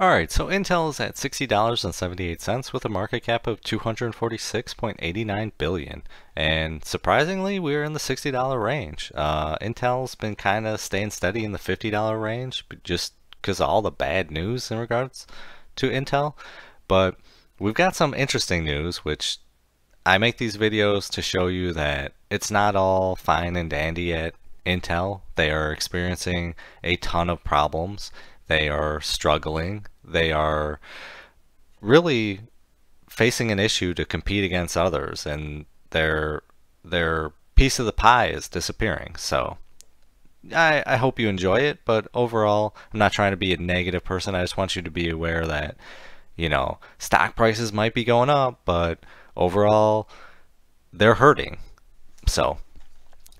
Alright, so Intel is at $60.78 with a market cap of 246.89 billion. And surprisingly, we're in the $60 range. Uh, Intel's been kind of staying steady in the $50 range just because of all the bad news in regards to Intel. But we've got some interesting news, which I make these videos to show you that it's not all fine and dandy at Intel. They are experiencing a ton of problems they are struggling. They are really facing an issue to compete against others, and their their piece of the pie is disappearing. So. I, I hope you enjoy it, but overall, I'm not trying to be a negative person. I just want you to be aware that, you know, stock prices might be going up, but overall, they're hurting. So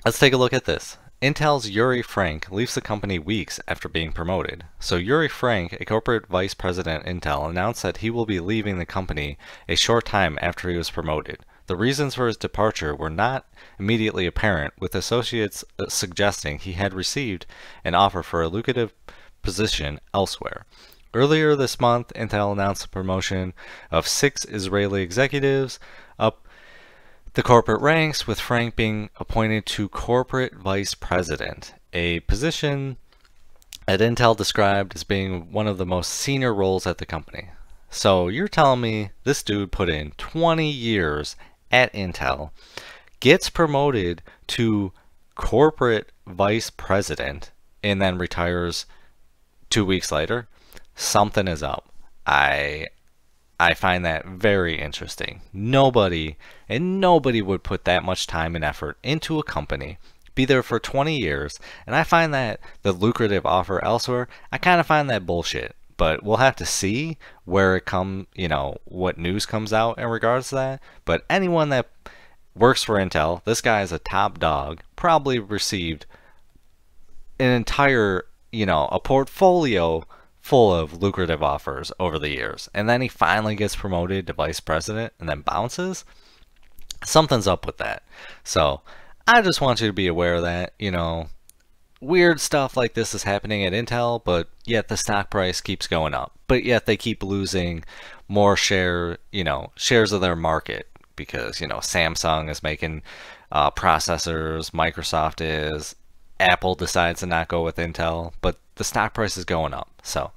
let's take a look at this. Intel's Yuri Frank leaves the company weeks after being promoted. So Yuri Frank, a corporate vice president at Intel, announced that he will be leaving the company a short time after he was promoted. The reasons for his departure were not immediately apparent, with associates uh, suggesting he had received an offer for a lucrative position elsewhere. Earlier this month, Intel announced the promotion of six Israeli executives, up the corporate ranks, with Frank being appointed to corporate vice president, a position at Intel described as being one of the most senior roles at the company. So you're telling me this dude put in 20 years at Intel, gets promoted to corporate vice president, and then retires two weeks later? Something is up. I I find that very interesting. Nobody, and nobody would put that much time and effort into a company, be there for 20 years, and I find that the lucrative offer elsewhere, I kind of find that bullshit. But we'll have to see where it come, you know, what news comes out in regards to that. But anyone that works for Intel, this guy is a top dog, probably received an entire, you know, a portfolio full of lucrative offers over the years. And then he finally gets promoted to vice president and then bounces. Something's up with that. So I just want you to be aware of that. You know, weird stuff like this is happening at Intel, but yet the stock price keeps going up. But yet they keep losing more share, you know, shares of their market because, you know, Samsung is making uh, processors, Microsoft is, Apple decides to not go with Intel, but the stock price is going up. So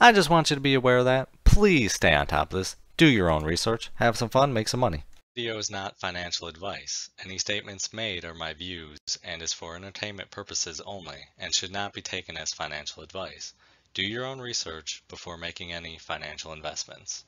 I just want you to be aware of that. Please stay on top of this. Do your own research, have some fun, make some money. Video is not financial advice. Any statements made are my views and is for entertainment purposes only and should not be taken as financial advice. Do your own research before making any financial investments.